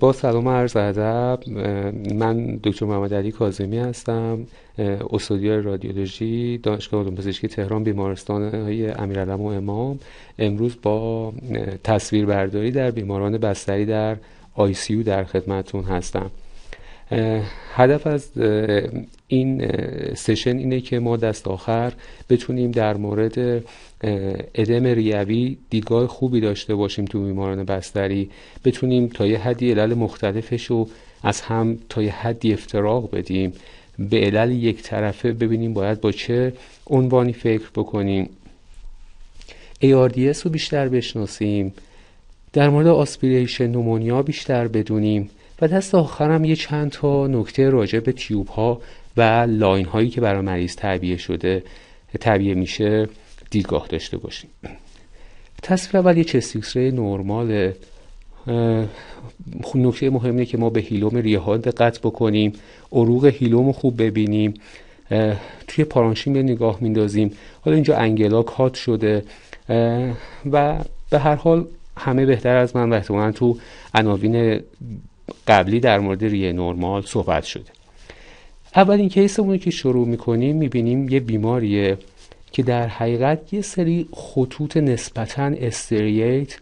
با سلام و عرض ادب من دکتر محمد علی کاظمی هستم استودیو رادیولوژی دانشگاه علوم پزشکی تهران بیمارستان های امیرعلم و امام امروز با تصویربرداری در بیماران بستری در یو در خدمتون هستم هدف از این سشن اینه که ما دست آخر بتونیم در مورد ادم ریوی دیدگاه خوبی داشته باشیم تو بیماران بستری بتونیم تا یه حدی علل مختلفش رو از هم تا یه حدی افتراق بدیم به علل یک طرفه ببینیم باید با چه عنوانی فکر بکنیم ARDS رو بیشتر بشناسیم در مورد آسپیریشن نومونیا بیشتر بدونیم و دست آخرم یه چند تا نکته راجع به تیوب ها و لاین هایی که برای مریض تعبیه شده تعبیه میشه دیدگاه داشته باشیم تصویر اول یه چست نرماله نرمال نکته مهم که ما به هیلوم ریه ها دقت بکنیم عروق هیلوم رو خوب ببینیم توی پارانشیم به نگاه میندازیم حالا اینجا انگلا کات شده و به هر حال همه بهتر از من و احتمالا تو عناوین قبلی در مورد ریه نرمال صحبت شده اولین کیسمون که شروع میکنیم میبینیم یه بیماریه که در حقیقت یه سری خطوط نسبتا استریت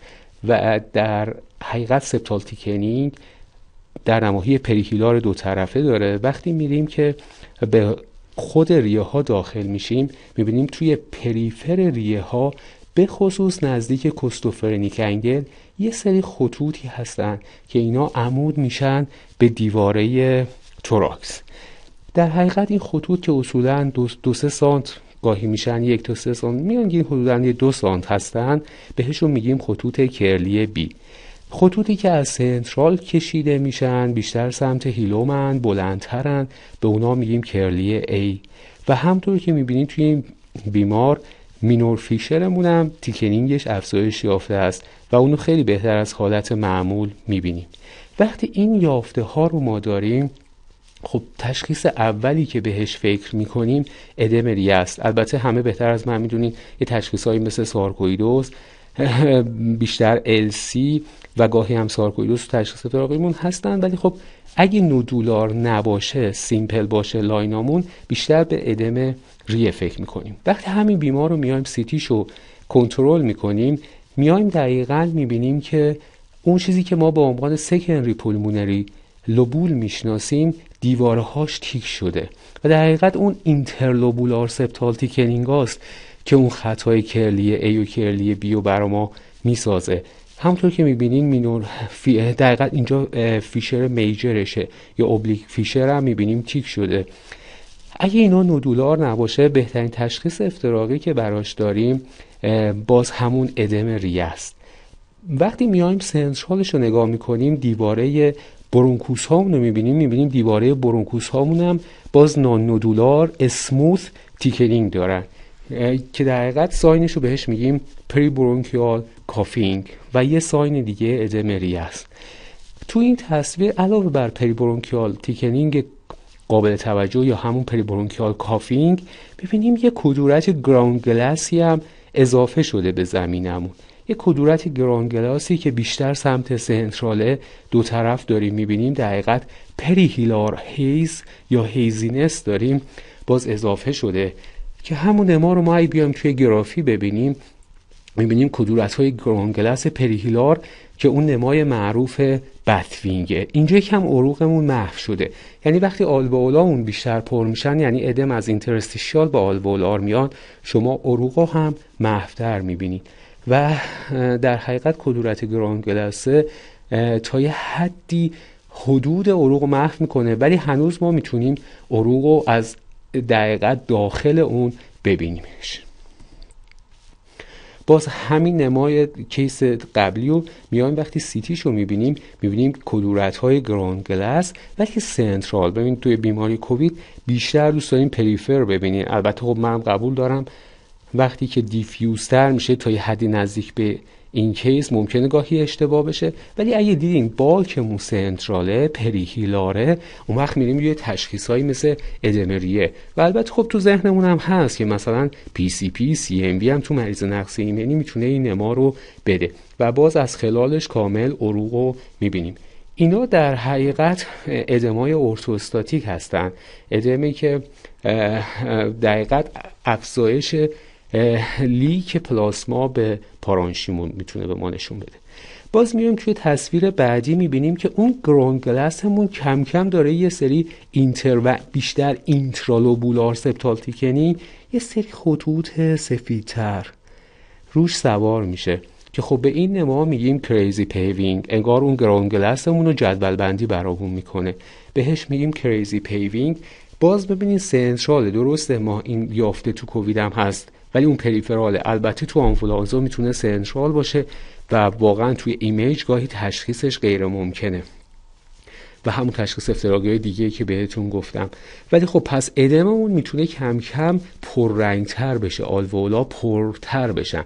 و در حقیقت سپتالتیکنینگ در نماهی پریهیلار دو طرفه داره وقتی میریم که به خود ریه ها داخل میشیم میبینیم توی پریفر ریه ها به خصوص نزدیک کستوفرنیک انگل یه سری خطوطی هستن که اینا عمود میشن به دیواره توراکس در حقیقت این خطوط که اصولا دو, سه سانت گاهی میشن یک تا سه سانت میان این حدودا دو سانت هستن بهشون میگیم خطوط کرلی بی خطوطی که از سنترال کشیده میشن بیشتر سمت هیلومن بلندترن به اونا میگیم کرلی A و همطور که میبینید توی این بیمار مینور فیشرمونم تیکنینگش افزایش یافته است و اونو خیلی بهتر از حالت معمول میبینیم وقتی این یافته ها رو ما داریم خب تشخیص اولی که بهش فکر میکنیم ادمری است البته همه بهتر از من میدونین یه تشخیص هایی مثل سارکویدوز بیشتر السی و گاهی هم سارکویدوز تشخیص فراقیمون هستن ولی خب اگه نودولار نباشه سیمپل باشه لاینامون بیشتر به ادم ریه فکر میکنیم وقتی همین بیمار رو میایم سیتیش رو کنترل میکنیم میایم دقیقا میبینیم که اون چیزی که ما به عنوان سکنری پولمونری لوبول میشناسیم دیوارهاش تیک شده و در حقیقت اون اینترلوبولار سپتال تیکنینگ است که اون خطای کرلی ای و کرلی بی و برا ما میسازه همونطور که میبینین مینور فی... دقیقا اینجا فیشر میجرشه یا اوبلیک فیشر هم میبینیم تیک شده اگه اینا نودولار نباشه بهترین تشخیص افتراقی که براش داریم باز همون ادم ریه است وقتی میایم سنترالش رو نگاه میکنیم دیواره برونکوس هامون رو میبینیم میبینیم دیواره برونکوس هامون هم باز نان نودولار اسموث تیکنینگ دارن که در حقیقت ساینش رو بهش میگیم پری برونکیال کافینگ و یه ساین دیگه ادمری است تو این تصویر علاوه بر پری برونکیال تیکنینگ قابل توجه یا همون پریبرونکیال کافینگ ببینیم یه کدورت گلاسی هم اضافه شده به زمینمون یه کدورت گلاسی که بیشتر سمت سنتراله دو طرف داریم میبینیم در پری هیلار هیز یا هیزینس داریم باز اضافه شده که همون ما رو ما بیایم توی گرافی ببینیم میبینیم کدورت های پری پریهیلار که اون نمای معروف بتوینگه اینجا کم عروقمون محو شده یعنی وقتی آلبولامون بیشتر پر میشن یعنی ادم از اینترستیشیال به آلبولار میان شما عروقا هم محوتر میبینید و در حقیقت کدورت گرانگلسه تا یه حدی حدود عروق محو میکنه ولی هنوز ما میتونیم عروق از دقیقت داخل اون ببینیمش باز همین نمای کیس قبلی رو میایم وقتی سیتیش رو میبینیم میبینیم کدورت های گراند گلس بلکه سنترال ببین توی بیماری کووید بیشتر دوست داریم پریفر ببینیم البته خب منم قبول دارم وقتی که دیفیوزتر میشه تا یه حدی نزدیک به این کیس ممکنه گاهی اشتباه بشه ولی اگه دیدین بالک سنتراله پریهیلاره اون وقت میریم یه تشخیصهایی مثل ادمریه و البته خب تو ذهنمون هم هست که مثلا پی سی پی سی ام هم تو مریض نقص ایمنی میتونه این نما رو بده و باز از خلالش کامل عروق رو میبینیم اینا در حقیقت ادمای ارتوستاتیک هستن ادمی که دقیقت افزایش لیک پلاسما به پارانشیمون میتونه به ما نشون بده باز میایم توی تصویر بعدی میبینیم که اون گلس همون کم کم داره یه سری اینتر و بیشتر اینترالوبولار سپتالتیکنی یه سری خطوط سفیدتر روش سوار میشه که خب به این نما میگیم کریزی پیوینگ انگار اون گلاسمون رو جدول بندی برامون میکنه بهش میگیم کریزی پیوینگ باز ببینید سنترال درسته ما این یافته تو کووید هست ولی اون پریفرال البته تو آنفولانزا میتونه سنترال باشه و واقعا توی ایمیج گاهی تشخیصش غیر ممکنه و همون تشخیص افتراقی های دیگه که بهتون گفتم ولی خب پس ادممون میتونه کم کم پررنگتر بشه آلوولا پرتر بشن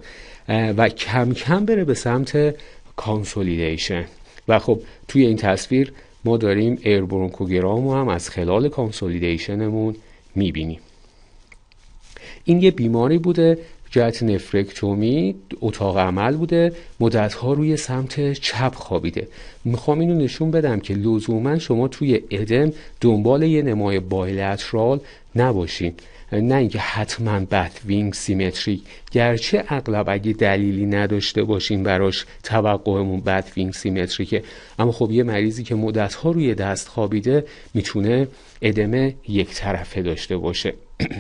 و کم کم بره به سمت کانسولیدیشن و خب توی این تصویر ما داریم ایربرونکوگرام هم از خلال کانسولیدیشنمون میبینیم این یه بیماری بوده جهت نفرکتومی اتاق عمل بوده ها روی سمت چپ خوابیده میخوام اینو نشون بدم که لزوما شما توی ادم دنبال یه نمای بایلترال نباشین نه اینکه حتما بد وینگ سیمتریک گرچه اغلب اگه دلیلی نداشته باشیم براش توقعمون بد وینگ سیمتریکه اما خب یه مریضی که ها روی دست خوابیده میتونه ادم یک طرفه داشته باشه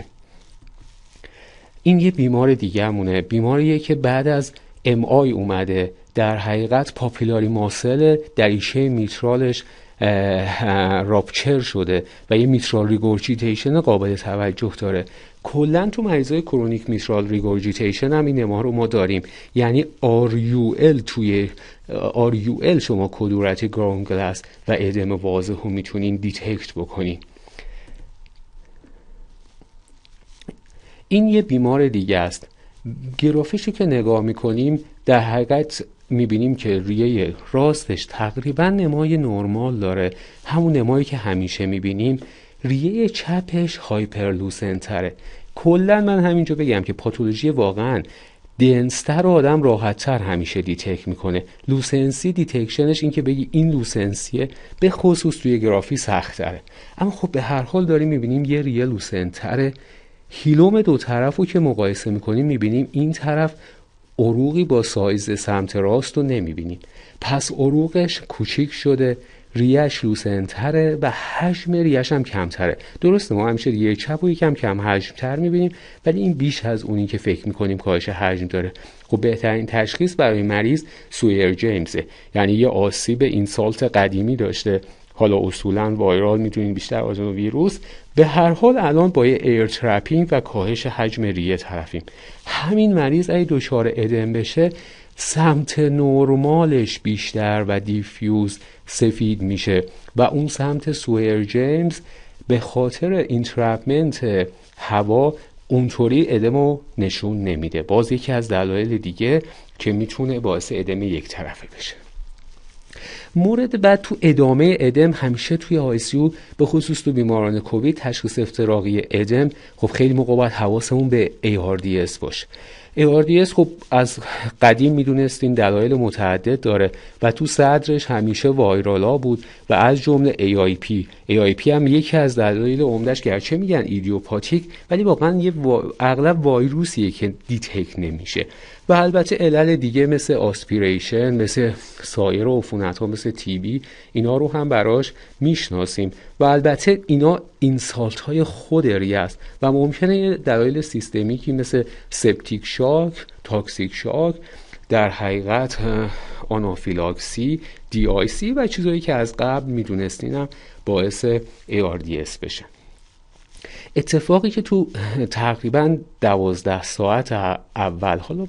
این یه بیمار دیگرمونه بیماریه که بعد از ام آی اومده در حقیقت پاپیلاری ماسل دریچه میترالش رابچر شده و یه میترال ریگورجیتیشن قابل توجه داره کلا تو مریضای کرونیک میترال ریگورجیتیشن هم این ما رو ما داریم یعنی RUL توی RUL شما کدورت گرانگلس و ادم واضح رو میتونین دیتکت بکنین این یه بیمار دیگه است گرافیشی که نگاه میکنیم در حقیقت میبینیم که ریه راستش تقریبا نمای نرمال داره همون نمایی که همیشه میبینیم ریه چپش هایپرلوسنتره کلا من همینجا بگم که پاتولوژی واقعا دنستر آدم راحتتر همیشه دیتک میکنه لوسنسی دیتکشنش این که بگی این لوسنسیه به خصوص توی گرافی سختره اما خب به هر حال داریم میبینیم یه ریه لوسنتره هیلوم دو طرف رو که مقایسه میکنیم میبینیم این طرف عروقی با سایز سمت راست رو نمیبینیم پس عروقش کوچیک شده ریش لوسنتره و حجم ریش هم کمتره درسته ما همیشه ریه چپ و یکم کم حجمتر میبینیم ولی این بیش از اونی که فکر میکنیم کاهش حجم داره خب بهترین تشخیص برای مریض سویر جیمزه یعنی یه آسیب اینسالت قدیمی داشته حالا اصولا وایرال میدونین بیشتر از ویروس به هر حال الان با یه ایر ترپینگ و کاهش حجم ریه طرفیم همین مریض اگه دچار ادم بشه سمت نرمالش بیشتر و دیفیوز سفید میشه و اون سمت سویر جیمز به خاطر اینترپمنت هوا اونطوری ادمو نشون نمیده باز یکی از دلایل دیگه که میتونه باعث ادم یک طرفه بشه مورد بعد تو ادامه ادم همیشه توی آیسیو به خصوص تو بیماران کووید تشخیص افتراقی ادم خب خیلی موقع باید حواسمون به ARDS باشه ARDS خب از قدیم میدونستین دلایل متعدد داره و تو صدرش همیشه وایرالا بود و از جمله AIP AIP هم یکی از دلایل عمدهش گرچه میگن ایدیوپاتیک ولی واقعا یه اغلب وایروسیه که دیتک نمیشه و البته علل دیگه مثل آسپیریشن مثل سایر عفونت ها مثل تیبی اینا رو هم براش میشناسیم و البته اینا اینسالت های خود ریه است و ممکنه دلایل سیستمیکی مثل سپتیک شاک تاکسیک شاک در حقیقت آنافیلاکسی دی آی سی و چیزهایی که از قبل میدونستینم باعث ARDS بشن اتفاقی که تو تقریبا دوازده ساعت اول حالا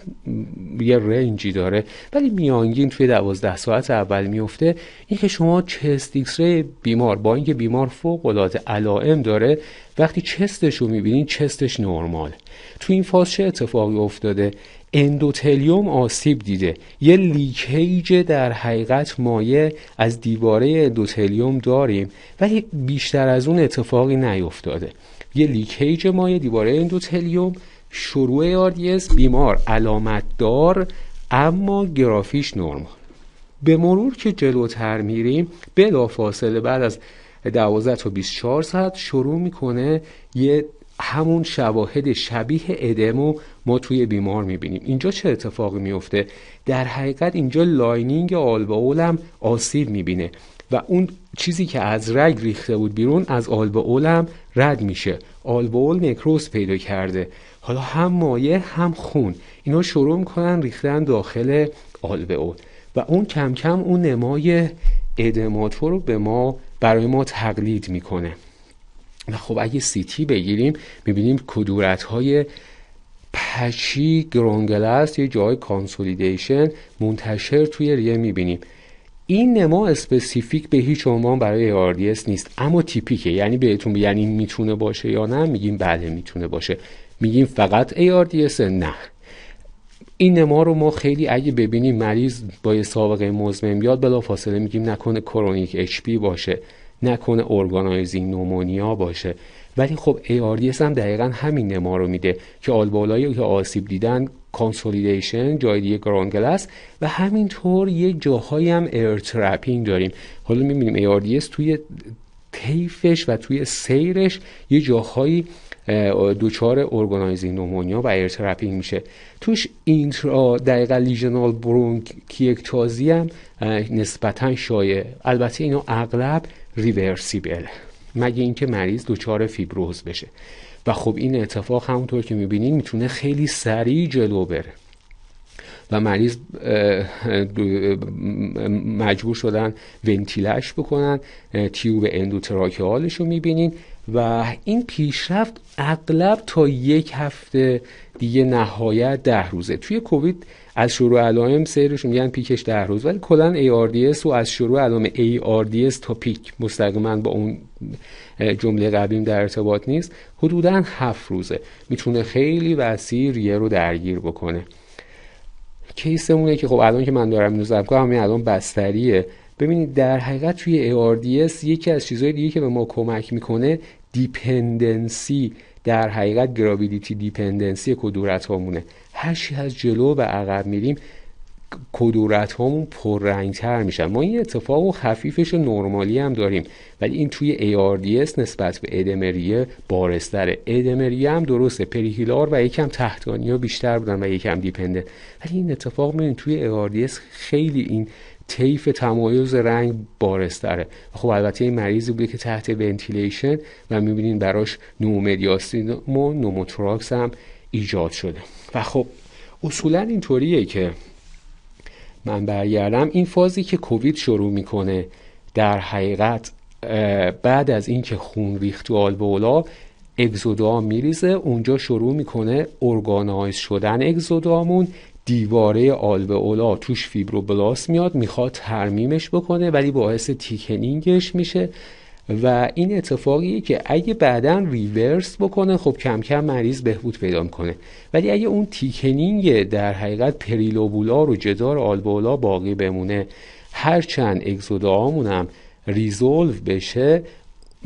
یه رنجی داره ولی میانگین توی دوازده ساعت اول میفته این که شما چست ایکس بیمار با اینکه بیمار فوق العاده علائم داره وقتی چستش رو میبینین چستش نرمال تو این فاز چه اتفاقی افتاده اندوتلیوم آسیب دیده یه لیکیج در حقیقت مایه از دیواره اندوتلیوم داریم ولی بیشتر از اون اتفاقی نیفتاده یه لیکیج مایع دیواره اندوتلیوم شروع آردیس بیمار علامت دار اما گرافیش نرمال به مرور که جلوتر میریم فاصله بعد از 12 تا 24 ساعت شروع میکنه یه همون شواهد شبیه ادمو ما توی بیمار میبینیم اینجا چه اتفاقی میفته در حقیقت اینجا لاینینگ آلباول هم آسیب میبینه و اون چیزی که از رگ ریخته بود بیرون از آلب اولم رد میشه اول نکروز پیدا کرده حالا هم مایه هم خون اینا شروع میکنن ریختن داخل اول و اون کم کم اون نمای ادماتو رو به ما برای ما تقلید میکنه و خب اگه سیتی بگیریم میبینیم کدورت های پچی گرونگلست یه جای کانسولیدیشن منتشر توی ریه میبینیم این نما اسپسیفیک به هیچ عنوان برای ARDS نیست اما تیپیکه یعنی بهتون یعنی میتونه باشه یا نه میگیم بله میتونه باشه میگیم فقط ARDS نه این نما رو ما خیلی اگه ببینیم مریض با یه سابقه مزمن بیاد فاصله میگیم نکنه کرونیک اچ باشه نکنه ارگانایزینگ نومونیا باشه ولی خب ARDS هم دقیقا همین نما رو میده که آلبالایی که آسیب دیدن کانسولیدیشن جای گرانگلس و همینطور یه جاهایی هم داریم حالا میبینیم ARDS توی تیفش و توی سیرش یه جاهایی دوچار ارگانایزینگ نومونیا و ایر میشه توش اینترا دقیقا لیژنال برونکیکتازی هم نسبتا شایه البته اینو اغلب ریورسیبله مگه اینکه مریض دچار فیبروز بشه و خب این اتفاق همونطور که میبینین میتونه خیلی سریع جلو بره و مریض مجبور شدن ونتیلش بکنن تیوب اندوتراکیالش رو میبینین و این پیشرفت اغلب تا یک هفته دیگه نهایت ده روزه توی کووید از شروع علائم سیرشون میگن پیکش ده روز ولی کلا ARDS و از شروع علائم ARDS تا پیک مستقیما با اون جمله قبلیم در ارتباط نیست حدودا هفت روزه میتونه خیلی وسیع ریه رو درگیر بکنه کیسمونه که خب الان که من دارم اینو ضبط همین الان بستریه ببینید در حقیقت توی ARDS یکی از چیزهای دیگه که به ما کمک میکنه دیپندنسی در حقیقت گراویدیتی دیپندنسی کدورت هامونه چی از جلو و عقب میریم کدورت هامون پررنگتر میشن ما این اتفاق و خفیفش نرمالی هم داریم ولی این توی ARDS نسبت به ادمریه بارستره ادمریه هم درسته پریهیلار و یکم تحتانی ها بیشتر بودن و یکم دیپنده. ولی این اتفاق میریم توی ARDS خیلی این تیف تمایز رنگ بارستره خب البته این مریضی بوده که تحت ونتیلیشن و میبینین براش نومدیاستینوم و نوموتراکس هم ایجاد شده و خب اصولا اینطوریه که من برگردم این فازی که کووید شروع میکنه در حقیقت بعد از اینکه خون ریخت و آلبولا اگزودام میریزه اونجا شروع میکنه ارگانایز شدن اگزودامون دیواره آلوه اولا توش فیبروبلاست میاد میخواد ترمیمش بکنه ولی باعث تیکنینگش میشه و این اتفاقیه که اگه بعدا ریورس بکنه خب کم کم مریض بهبود پیدا میکنه ولی اگه اون تیکنینگ در حقیقت پریلوبولار و جدار آلبولا باقی بمونه هرچند اگزودامون هم ریزولف بشه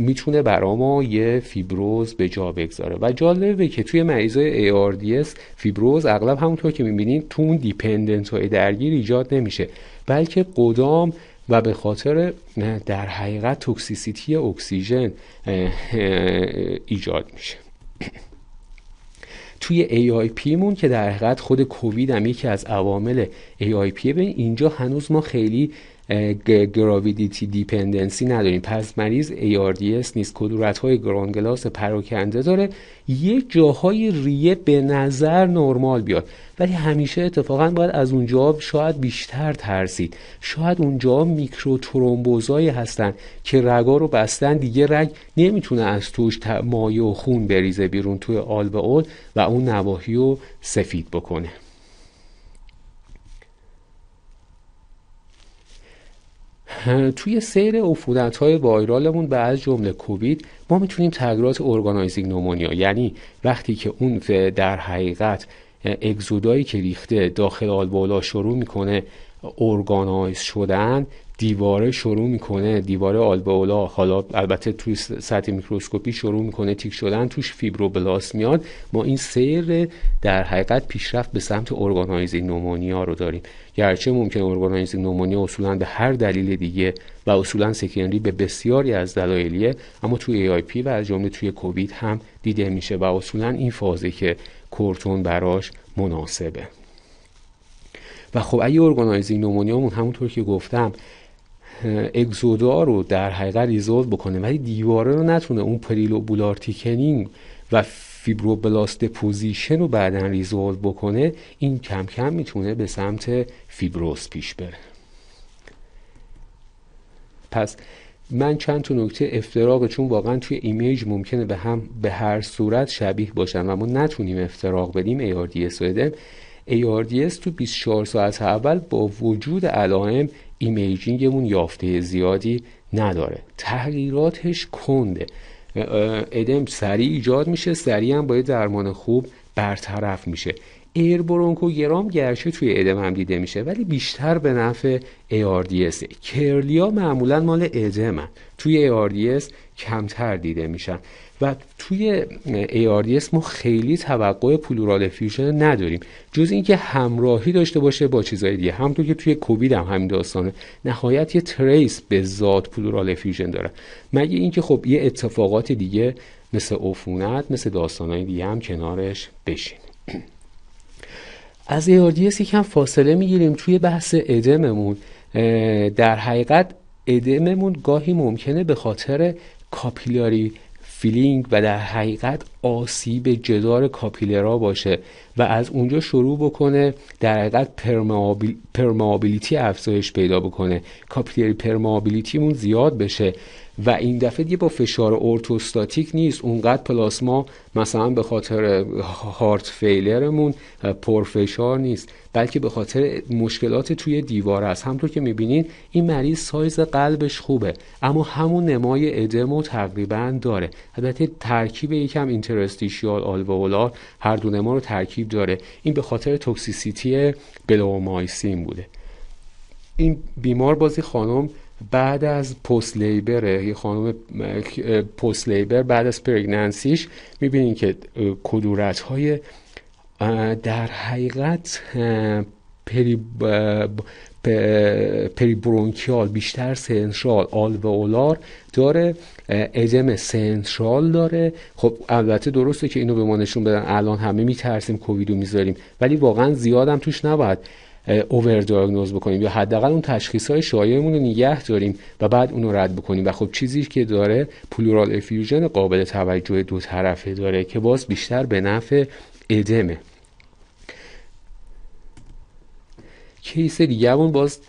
میتونه برا ما یه فیبروز به جا بگذاره و جالبه که توی مریضای ARDS فیبروز اغلب همونطور که میبینید تو اون دیپندنت های درگیر ایجاد نمیشه بلکه قدام و به خاطر در حقیقت توکسیسیتی اکسیژن ایجاد میشه توی AIP مون که در حقیقت خود کووید هم یکی از عوامل AIP به اینجا هنوز ما خیلی گراویدیتی دیپندنسی نداریم پس مریض ARDS نیست کدورت های گرانگلاس پراکنده داره یه جاهای ریه به نظر نرمال بیاد ولی همیشه اتفاقا باید از اونجا شاید بیشتر ترسید شاید اونجا میکرو ترومبوزایی هستن که رگا رو بستن دیگه رگ نمیتونه از توش مایه و خون بریزه بیرون توی آل و اون نواحی رو سفید بکنه توی سیر افودت های وایرالمون و از جمله کووید ما میتونیم تغییرات ارگانایزینگ نومونیا یعنی وقتی که اون در حقیقت اگزودایی که ریخته داخل آلبالا شروع میکنه ارگانایز شدن دیواره شروع میکنه دیواره آلبئولا حالا البته توی سطح میکروسکوپی شروع میکنه تیک شدن توش فیبروبلاست میاد ما این سیر در حقیقت پیشرفت به سمت ارگانایزی نومونیا رو داریم گرچه ممکن ارگانایزینگ نومونیا اصولا به هر دلیل دیگه و اصولا سکینری به بسیاری از دلایلیه اما توی ای, پی و از جمله توی کووید هم دیده میشه و اصولا این فازه که کورتون براش مناسبه و خب اگه ارگانایزینگ نومونیامون همونطور که گفتم اگزودا رو در حقیقت ریزولو بکنه ولی دیواره رو نتونه اون پریلو بولارتیکنینگ و فیبروبلاست پوزیشن رو بعدا ریزولو بکنه این کم کم میتونه به سمت فیبروز پیش بره پس من چند تا نکته افتراق چون واقعا توی ایمیج ممکنه به هم به هر صورت شبیه باشن و ما نتونیم افتراق بدیم ARDS و ADM ARDS تو 24 ساعت اول با وجود علائم ایمیجینگمون یافته زیادی نداره تغییراتش کنده ادم سریع ایجاد میشه سریع هم باید درمان خوب برطرف میشه ایر برونکوگرام گرچه توی ادم هم دیده میشه ولی بیشتر به نفع ARDS کرلیا معمولا مال ادم هم توی ARDS کمتر دیده میشن و توی ARDS ما خیلی توقع پلورال فیوژن نداریم جز اینکه همراهی داشته باشه با چیزهای دیگه همونطور که توی کووید هم همین داستانه نهایت یه تریس به ذات پلورال فیوژن داره مگه اینکه خب یه اتفاقات دیگه مثل عفونت مثل داستانهای دیگه هم کنارش بشین از ARDS یکم فاصله میگیریم توی بحث ادممون در حقیقت ادممون گاهی ممکنه به خاطر کاپیلاری فیلینگ و در حقیقت آسیب جدار کاپیلرا باشه و از اونجا شروع بکنه در حقیقت پرمابیلیتی افزایش پیدا بکنه کاپیلری پرمابیلیتیمون زیاد بشه و این دفعه دیگه با فشار اورتوستاتیک نیست اونقدر پلاسما مثلا به خاطر هارت فیلرمون پرفشار نیست بلکه به خاطر مشکلات توی دیوار است همطور که میبینین این مریض سایز قلبش خوبه اما همون نمای ادمو تقریبا داره البته ترکیب یکم اینترستیشیال آلوولار هر دو نما رو ترکیب داره این به خاطر توکسیسیتی بلومایسین بوده این بیمار بازی خانم بعد از پست لیبر یه خانم پست لیبر بعد از پرگننسیش میبینین که کدورت های در حقیقت پری پریبرونکیال بیشتر سنترال اولار داره ادم سنترال داره خب البته درسته که اینو به ما نشون بدن الان همه میترسیم کوویدو میذاریم ولی واقعا زیادم توش نباید اوور دیاگنوز بکنیم یا حداقل اون تشخیص های شایعمون رو نگه داریم و بعد اون رد بکنیم و خب چیزی که داره پلورال افیوژن قابل توجه دو طرفه داره که باز بیشتر به نفع ادمه کیس دیگمون باز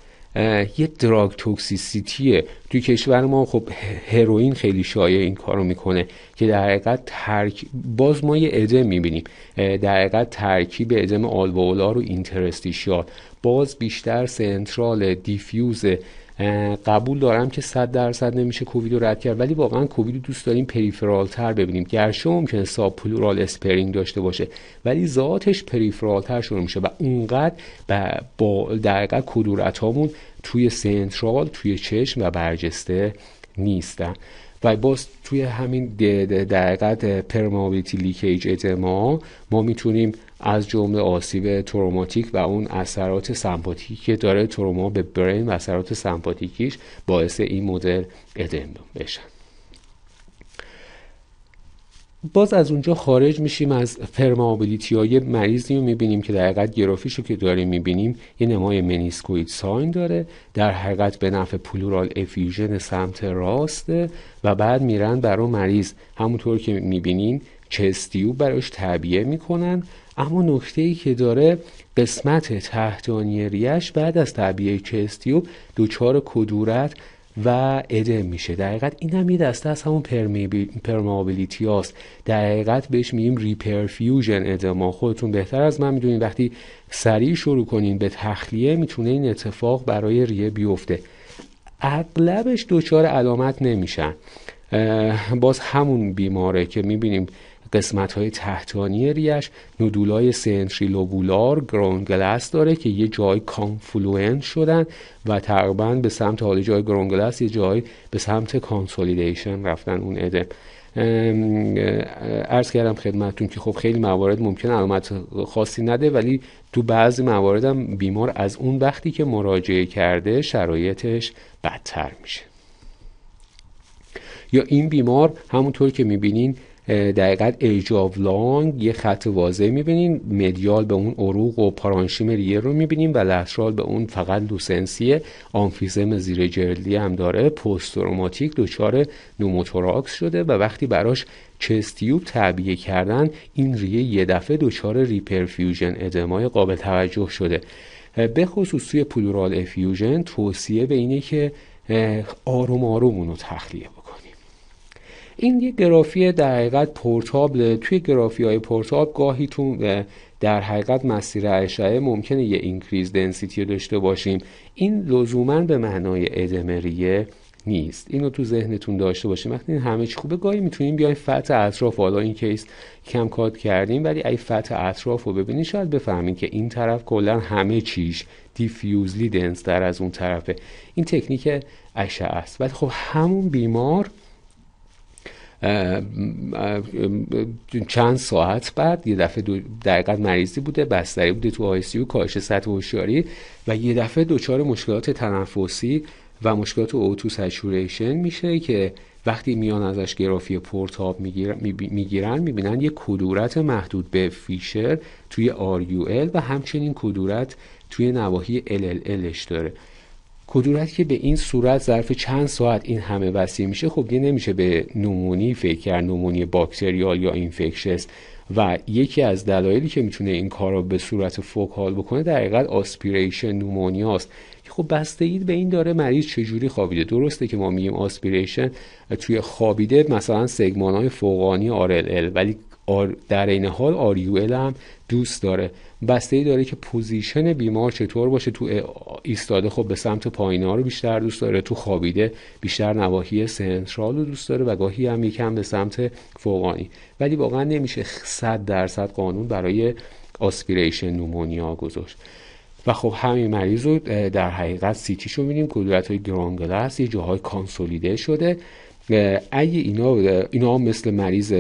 یه دراگ توکسیسیتیه توی کشور ما خب هروئین خیلی شایع این کارو میکنه که در حقیقت ترک... باز ما یه ادم میبینیم در حقیقت ترکیب ادم آلوئولار و اینترستیشیال باز بیشتر سنترال دیفیوز قبول دارم که 100 درصد نمیشه کووید رو رد کرد ولی واقعا کووید رو دوست داریم پریفرال تر ببینیم گرچه ممکنه ساب پلورال اسپرینگ داشته باشه ولی ذاتش پریفرال تر شروع میشه و اونقدر با در کدورت هامون توی سنترال توی چشم و برجسته نیستن و باز توی همین دقیقت پرماویتی لیکیج اتما ما میتونیم از جمله آسیب تروماتیک و اون اثرات سمپاتیکی که داره تروما به برین و اثرات سمپاتیکیش باعث این مدل ادم بشن باز از اونجا خارج میشیم از پرمابیلیتی های مریضی رو میبینیم که در حقیقت گرافیش رو که داریم میبینیم یه نمای منیسکوید ساین داره در حقیقت به نفع پلورال افیوژن سمت راسته و بعد میرن برای مریض همونطور که میبینین چستیو براش تعبیه میکنن اما نکته ای که داره قسمت تحتانی ریش بعد از طبیعه چستیوب دچار کدورت و ادم میشه در حقیقت این هم یه دسته از همون پرمابیلیتی هاست در بهش میگیم ریپرفیوژن ادما خودتون بهتر از من میدونین وقتی سریع شروع کنین به تخلیه میتونه این اتفاق برای ریه بیفته اغلبش دچار علامت نمیشن باز همون بیماره که میبینیم قسمت های تحتانی ریش لوبولار گرون گرونگلس داره که یه جای کانفلوئنت شدن و تقریبا به سمت حال جای گرونگلس یه جای به سمت کانسولیدیشن رفتن اون ادم ارز کردم خدمتون که خب خیلی موارد ممکن علامت خاصی نده ولی تو بعضی موارد هم بیمار از اون وقتی که مراجعه کرده شرایطش بدتر میشه یا این بیمار همونطور که میبینین دقیقا ایج لانگ یه خط واضح میبینیم مدیال به اون عروق و پارانشیم ریه رو میبینیم و لترال به اون فقط لوسنسیه آنفیزم زیر جلدی هم داره پوستروماتیک دچار نوموتوراکس شده و وقتی براش چستیوب تعبیه کردن این ریه یه دفعه دچار ریپرفیوژن ادمای قابل توجه شده به خصوص توی پلورال افیوژن توصیه به اینه که آروم آروم اونو تخلیه این یه گرافی در حقیقت پورتابل توی گرافی های پورتاب گاهی تو در حقیقت مسیر اشعه ممکنه یه اینکریز دنسیتی رو داشته باشیم این لزوما به معنای ادمریه نیست اینو تو ذهنتون داشته باشیم وقتی این همه چی خوبه گاهی میتونیم بیایم فت اطراف حالا این کیس کم کات کردیم ولی اگه فت اطراف رو ببینید شاید بفهمین که این طرف کلا همه چیش دیفیوزلی در از اون طرفه این تکنیک اشعه است ولی خب همون بیمار چند ساعت بعد یه دفعه مریضی بوده بستری بوده تو آیسیو کاهش سطح هوشیاری و یه دفعه دچار مشکلات تنفسی و مشکلات اوتو سچوریشن میشه که وقتی میان ازش گرافی پورتاب میگیرن میبینن یه کدورت محدود به فیشر توی ال و همچنین کدورت توی نواحی LLLش داره کدورت که به این صورت ظرف چند ساعت این همه وسیع میشه خب دیگه نمیشه به نمونی فکر نمونی باکتریال یا اینفکشس و یکی از دلایلی که میتونه این کار رو به صورت فوکال بکنه در حقیقت آسپیریشن نومونیاست که خب بستگی به این داره مریض چجوری خوابیده درسته که ما میگیم آسپیریشن توی خوابیده مثلا سگمان های فوقانی RLL ولی در این حال RUL هم دوست داره بسته ای داره که پوزیشن بیمار چطور باشه تو ایستاده خب به سمت پایین رو بیشتر دوست داره تو خوابیده بیشتر نواحی سنترال رو دوست داره و گاهی هم یکم به سمت فوقانی ولی واقعا نمیشه 100 درصد قانون برای آسپیریشن نومونیا گذاشت و خب همین مریض رو در حقیقت سیتیش رو میبینیم کدورت های گرانگلس یه جاهای کانسولیده شده اگه اینا اینا مثل مریض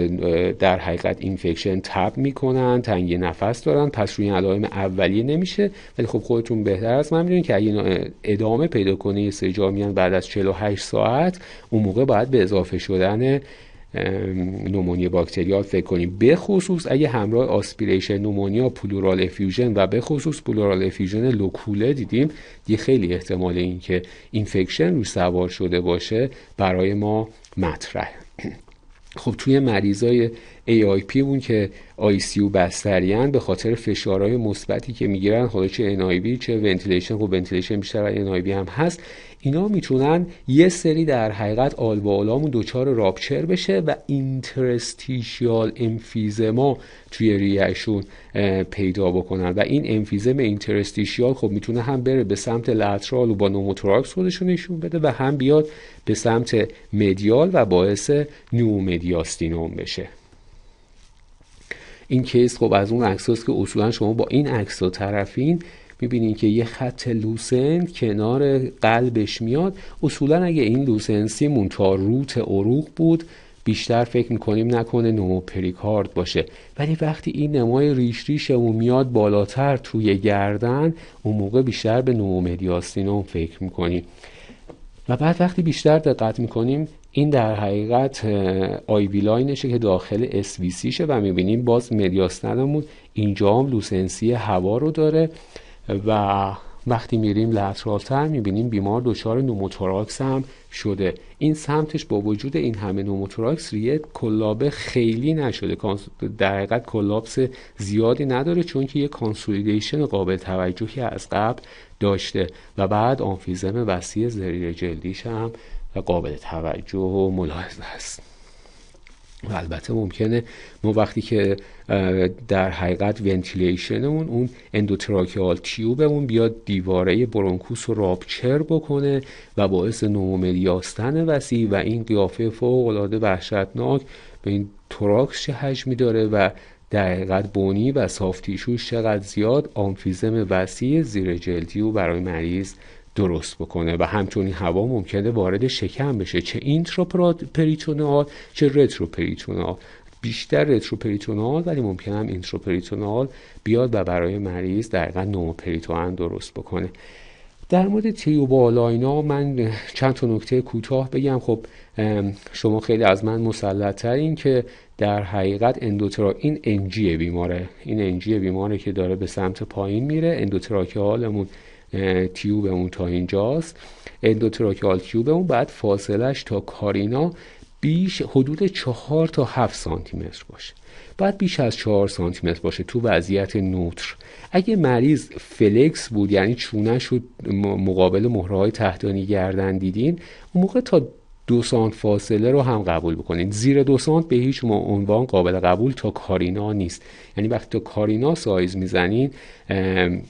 در حقیقت اینفکشن تب میکنن تنگی نفس دارن پس روی علائم اولیه نمیشه ولی خب خودتون بهتر از من میدونید که اگه ادامه پیدا کنه یه سری بعد از 48 ساعت اون موقع باید به اضافه شدن نومونی باکتریال فکر کنیم به خصوص اگه همراه آسپیریشن نومونیا پلورال افیوژن و به خصوص پلورال افیوژن لوکوله دیدیم یه خیلی احتمال که اینفکشن رو سوار شده باشه برای ما مطرح خب توی مریضای AIP اون که ICU بستریان به خاطر فشارهای مثبتی که میگیرن حالا چه NIV چه ونتیلیشن خب ونتیلیشن بیشتر و هم هست اینا میتونن یه سری در حقیقت آلبالامون دوچار رابچر بشه و اینترستیشیال امفیزما توی ریهشون پیدا بکنن و این امفیزم اینترستیشیال خب میتونه هم بره به سمت لترال و با نوموتراکس خودشون نشون بده و هم بیاد به سمت مدیال و باعث نیومدیاستینوم بشه این کیس خب از اون عکساست که اصولا شما با این عکس طرفین میبینین که یه خط لوسن کنار قلبش میاد اصولا اگه این لوسنسیمون تا روت عروق بود بیشتر فکر میکنیم نکنه نمو پریکارد باشه ولی وقتی این نمای ریش ریشمون میاد بالاتر توی گردن اون موقع بیشتر به نمو مدیاستینوم فکر میکنیم و بعد وقتی بیشتر دقت میکنیم این در حقیقت آی لاینشه که داخل اس وی شه و میبینیم باز مدیاستنمون اینجا هم لوسنسی هوا رو داره و وقتی میریم لترالتر میبینیم بیمار دچار نوموتوراکس هم شده این سمتش با وجود این همه نوموتوراکس ریه کلابه خیلی نشده در حقیقت کلاپس زیادی نداره چون که یه کانسولیدیشن قابل توجهی از قبل داشته و بعد آنفیزم وسیع زریر جلدیش هم قابل توجه و ملاحظه است و البته ممکنه ما وقتی که در حقیقت ونتیلیشن اون اون اندوتراکیال تیوبمون بیاد دیواره برونکوس رو رابچر بکنه و باعث نومدیاستن وسیع و این قیافه فوق العاده وحشتناک به این توراکس چه حجمی داره و در حقیقت بونی و سافتیشوش چقدر زیاد آمفیزم وسیع زیر جلدی و برای مریض درست بکنه و همچنین هوا ممکنه وارد شکم بشه چه اینتروپریتونال چه رتروپریتونال بیشتر رتروپریتونال ولی ممکن هم اینتروپریتونال بیاد و برای مریض دقیقا نوپریتوان درست بکنه در مورد تیوبالاینا من چند تا نکته کوتاه بگم خب شما خیلی از من مسلطترین که در حقیقت اندوترا این انجی بیماره این انجی بیماره که داره به سمت پایین میره اندوتراکیالمون تیوبمون تا اینجاست اندوتراکیال تیوبمون بعد فاصلش تا کارینا بیش حدود چهار تا هفت سانتی متر باشه بعد بیش از چهار سانتی متر باشه تو وضعیت نوتر اگه مریض فلکس بود یعنی چونه شد مقابل مهره های تحتانی گردن دیدین اون موقع تا دو سانت فاصله رو هم قبول بکنین زیر دو سانت به هیچ عنوان قابل قبول تا کارینا نیست یعنی وقتی تا کارینا سایز میزنین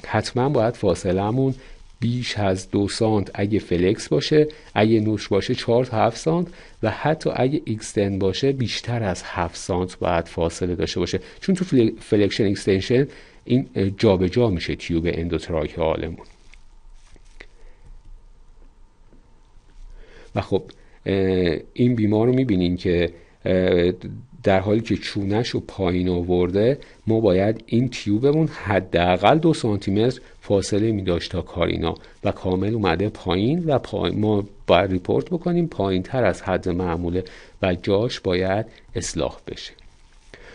حتما باید فاصلهمون بیش از دو سانت اگه فلکس باشه اگه نوش باشه 4 تا 7 سانت و حتی اگه اکستند باشه بیشتر از هفت سانت باید فاصله داشته باشه چون تو فلکشن اکستنشن این جابجا جا میشه تیوب اندوتراکیالمون و خب این بیمار رو میبینین که در حالی که چونش رو پایین آورده ما باید این تیوبمون حداقل دو سانتی متر فاصله میداشت تا کارینا و کامل اومده پایین و ما باید ریپورت بکنیم پایین تر از حد معموله و جاش باید اصلاح بشه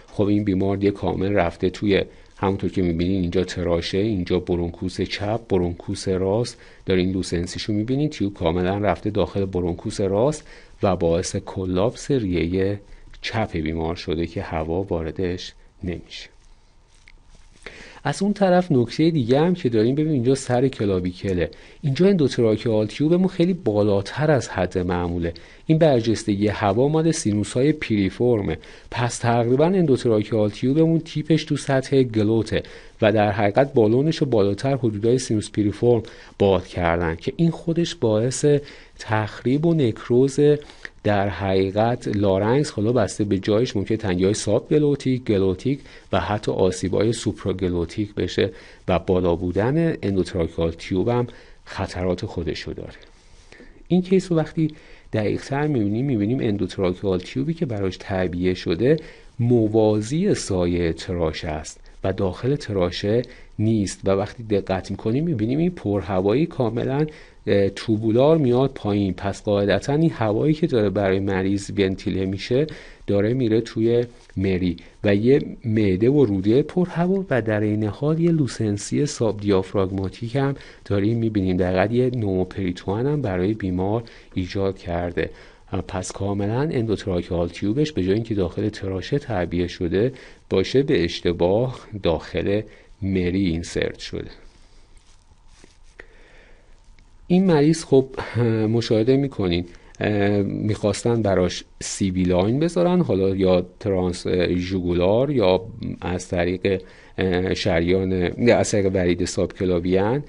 خب این بیمار دیگه کامل رفته توی همونطور که میبینید اینجا تراشه اینجا برونکوس چپ برونکوس راست دارین لوسنسیشو میبینین تیوب کاملا رفته داخل برونکوس راست و باعث کلاپس ریه چپ بیمار شده که هوا واردش نمیشه از اون طرف نکته دیگه هم که داریم ببینیم اینجا سر کلابیکله اینجا اندوتراکیال تیوبمون خیلی بالاتر از حد معموله این برجستگی هوا ماده سینوس های پیریفورمه پس تقریبا اندوتراکیال تیوبمون تیپش تو سطح گلوته و در حقیقت بالونش و بالاتر حدودای سینوس پیریفورم باد کردن که این خودش باعث تخریب و نکروز در حقیقت لارنگس حالا بسته به جایش ممکن تنگی های ساب گلوتیک گلوتیک و حتی آسیب های گلوتیک بشه و بالا بودن اندوتراکال تیوب هم خطرات خودشو داره این کیس رو وقتی تر میبینیم میبینیم اندوتراکال تیوبی که براش تعبیه شده موازی سایه تراش است و داخل تراشه نیست و وقتی دقت میکنیم میبینیم این پرهوایی کاملا توبولار میاد پایین پس قاعدتا این هوایی که داره برای مریض ونتیله میشه داره میره توی مری و یه معده و روده پرهوا و در این حال یه لوسنسی ساب دیافراگماتیک هم داریم میبینیم دقیقا یه نوپریتوان هم برای بیمار ایجاد کرده پس کاملا اندوتراکیال تیوبش به جای اینکه داخل تراشه تعبیه شده باشه به اشتباه داخل مری اینسرت شده این مریض خب مشاهده میکنین میخواستن براش سی بی لاین بذارن حالا یا ترانس جوگولار یا از طریق شریان از طریق ورید سابکلاویان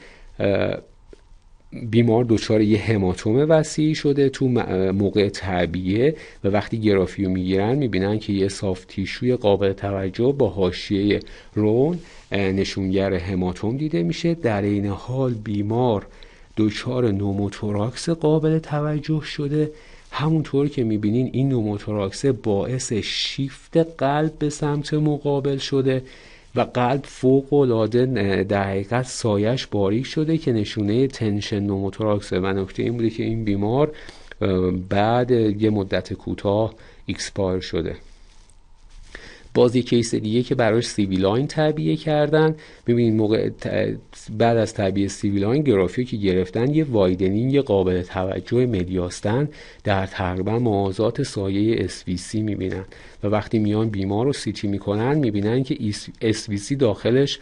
بیمار دچار یه هماتوم وسیع شده تو موقع طبیعه و وقتی گرافیو میگیرن میبینن که یه سافتیشوی قابل توجه با حاشیه رون نشونگر هماتوم دیده میشه در این حال بیمار دچار نوموتوراکس قابل توجه شده همونطور که میبینین این نوموتوراکس باعث شیفت قلب به سمت مقابل شده و قلب فوق العاده در حقیقت سایش باریک شده که نشونه تنشن نوموتوراکس و نکته این بوده که این بیمار بعد یه مدت کوتاه اکسپایر شده باز یه کیس دیگه که براش لاین تعبیه کردن میبینید موقع بعد از تعبیه لاین گرافیو که گرفتن یه یه قابل توجه مدیاستن در تقریبا موازات سایه SVC میبینن و وقتی میان بیمار رو سیتی میکنن میبینن که SVC داخلش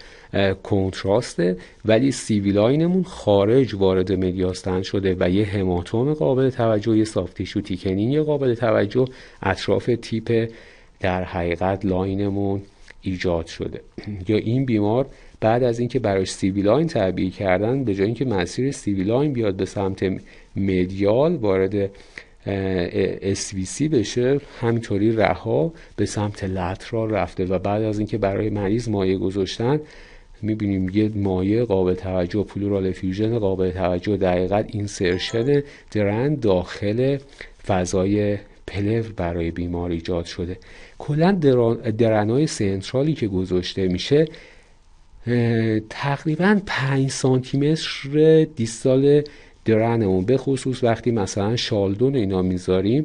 کنتراسته ولی لاینمون خارج وارد مدیاستن شده و یه هماتوم قابل توجه یه سافتیشو یه قابل توجه اطراف تیپ در حقیقت لاینمون ایجاد شده یا این بیمار بعد از اینکه براش سیوی لاین تعبیه کردن به جای اینکه مسیر سیوی لاین بیاد به سمت مدیال وارد SVC بشه همینطوری رها به سمت لترال رفته و بعد از اینکه برای مریض مایه گذاشتن میبینیم یه مایه قابل توجه پلورال فیوژن قابل توجه دقیقت اینسرشن درن داخل فضای پلور برای بیمار ایجاد شده کلا درنای سنترالی که گذاشته میشه تقریبا 5 سانتیمتر دیستال درنمون به خصوص وقتی مثلا شالدون اینا میذاریم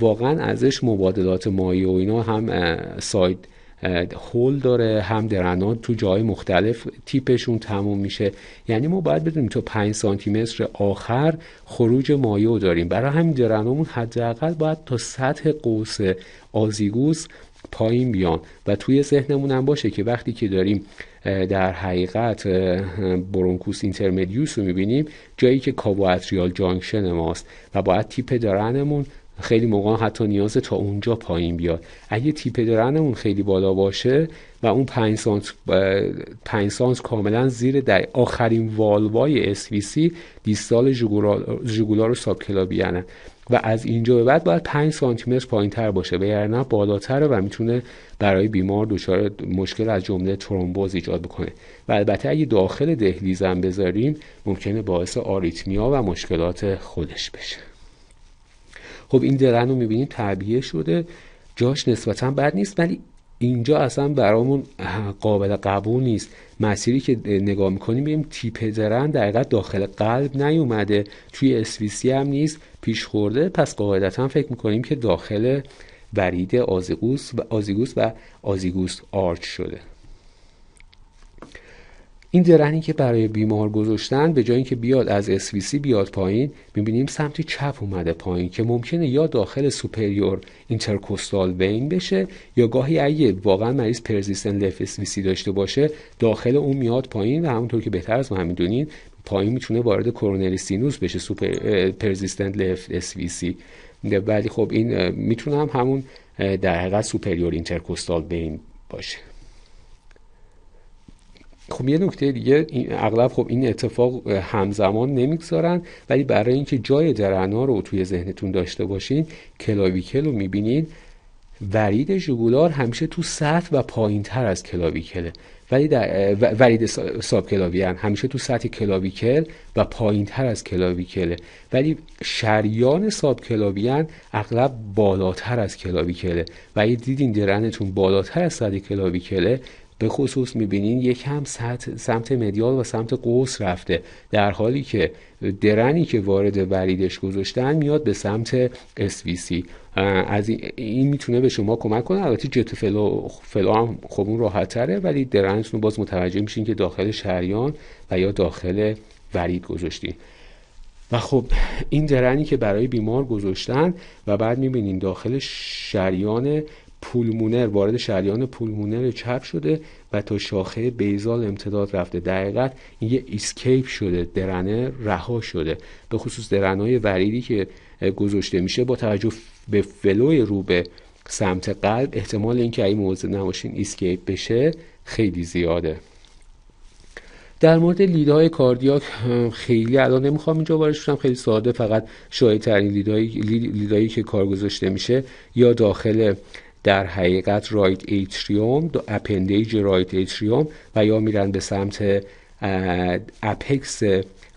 واقعا ازش مبادلات مایع و اینا هم ساید هول داره هم درنا تو جای مختلف تیپشون تموم میشه یعنی ما باید بدونیم تا 5 سانتی متر آخر خروج مایع داریم برای همین درنامون حداقل باید تا سطح قوس آزیگوس پایین بیان و توی ذهنمون هم باشه که وقتی که داریم در حقیقت برونکوس اینترمدیوس رو میبینیم جایی که اتریال جانکشن ماست و باید تیپ درنمون خیلی موقع حتی نیاز تا اونجا پایین بیاد اگه تیپ درنمون خیلی بالا باشه و اون 5 سانت 5 سانت کاملا زیر در آخرین والوای اسویسی دیستال ژوگولار و بیانه یعنی. و از اینجا به بعد باید 5 سانتی متر پایین تر باشه وگرنه بالاتره و میتونه برای بیمار دچار مشکل از جمله ترومبوز ایجاد بکنه و البته اگه داخل دهلیزم بذاریم ممکنه باعث آریتمیا و مشکلات خودش بشه خب این درن رو میبینیم تعبیه شده جاش نسبتا بد نیست ولی اینجا اصلا برامون قابل قبول نیست مسیری که نگاه میکنیم ببینیم تیپ درن در داخل قلب نیومده توی اسویسی هم نیست پیش خورده پس قاعدتا فکر میکنیم که داخل وریده آزیگوست و آزیگوس و آزیگوس آرچ شده این درهنی که برای بیمار گذاشتن به جای اینکه بیاد از اسویسی بیاد پایین میبینیم سمت چپ اومده پایین که ممکنه یا داخل سوپریور اینترکوستال وین بشه یا گاهی اگه واقعا مریض پرزیستن لف اسویسی داشته باشه داخل اون میاد پایین و همونطور که بهتر از ما میدونین پایین میتونه وارد کورونری سینوس بشه سوپر پرزیستن لف اسویسی ولی خب این میتونم همون در حقیقت سوپریور اینترکوستال وین باشه خب یه نکته دیگه اغلب خب این اتفاق همزمان نمیگذارن ولی برای اینکه جای درنا رو توی ذهنتون داشته باشین کلاویکل رو میبینید ورید ژوبولار همیشه تو سطح و پایین تر از کلاویکله ولی در ورید ساب کلاویان همیشه تو سطح کلاویکل و پایین تر از کلاویکله ولی شریان ساب کلاویان اغلب بالاتر از کلاویکله و اگه دیدین درنتون بالاتر از سطح کلاویکله به خصوص میبینین یک هم سمت مدیال و سمت قوس رفته در حالی که درنی که وارد وریدش گذاشتن میاد به سمت SVC از این, میتونه به شما کمک کنه البته جت فلو, فلو هم خب اون راحت تره ولی درنتون باز متوجه میشین که داخل شریان و یا داخل ورید گذاشتین و خب این درنی که برای بیمار گذاشتن و بعد میبینیم داخل شریان پولمونر وارد شریان پولمونر چپ شده و تا شاخه بیزال امتداد رفته دقیقت یه اسکیپ شده درنه رها شده به خصوص درنهای وریدی که گذاشته میشه با توجه به فلوی رو به سمت قلب احتمال اینکه این موضوع نماشین اسکیپ بشه خیلی زیاده در مورد لیدهای کاردیاک خیلی الان نمیخوام اینجا وارد بشم خیلی ساده فقط شایع ترین لیدهایی, که کار گذاشته میشه یا داخل در حقیقت رایت ایتریوم دو اپندیج رایت ایتریوم و یا میرن به سمت اپکس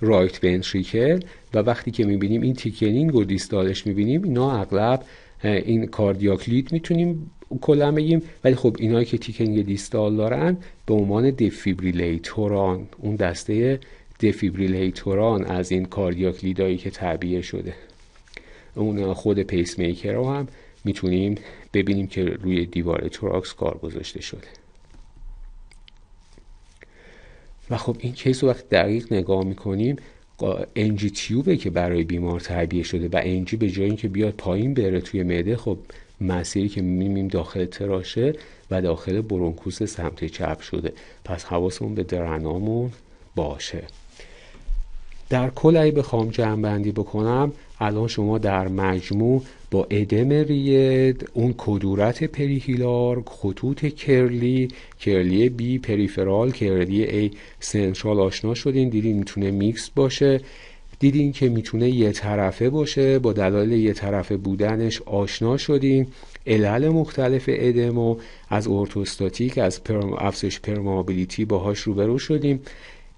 رایت ونتریکل و وقتی که میبینیم این تیکنینگ و دیستالش میبینیم اینا اغلب این کاردیاکلیت میتونیم کلا بگیم ولی خب اینایی که تیکنینگ دیستال دارن به عنوان دفیبریلیتوران اون دسته دفیبریلیتوران از این کاردیاکلیدایی که تعبیه شده اون خود پیس میکر هم میتونیم ببینیم که روی دیوار تراکس کار گذاشته شده و خب این کیس رو وقت دقیق نگاه میکنیم انجی تیوبه که برای بیمار تعبیه شده و انجی به جایی که بیاد پایین بره توی معده خب مسیری که میمیم داخل تراشه و داخل برونکوس سمت چپ شده پس حواسمون به درنامون باشه در کل اگه بخوام جمع بکنم الان شما در مجموع با ادم رید، اون کدورت پریهیلار خطوط کرلی کرلی بی پریفرال کرلی ای سنترال آشنا شدین دیدین میتونه میکس باشه دیدین که میتونه یه طرفه باشه با دلایل یه طرفه بودنش آشنا شدین علل مختلف ادمو از ارتوستاتیک از پرم، افزایش پرمابیلیتی باهاش روبرو شدیم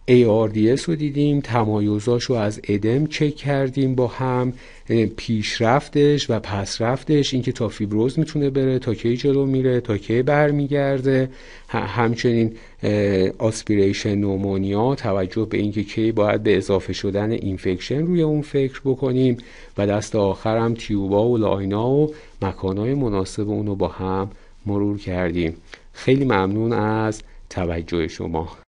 ARDS رو دیدیم تمایزاش رو از ادم چک کردیم با هم پیشرفتش و پسرفتش اینکه تا فیبروز میتونه بره تا کی جلو میره تا کی برمیگرده همچنین آسپیریشن نومونیا توجه به اینکه کی باید به اضافه شدن اینفکشن روی اون فکر بکنیم و دست آخر هم تیوبا و لاینا و مکانهای مناسب اونو با هم مرور کردیم خیلی ممنون از توجه شما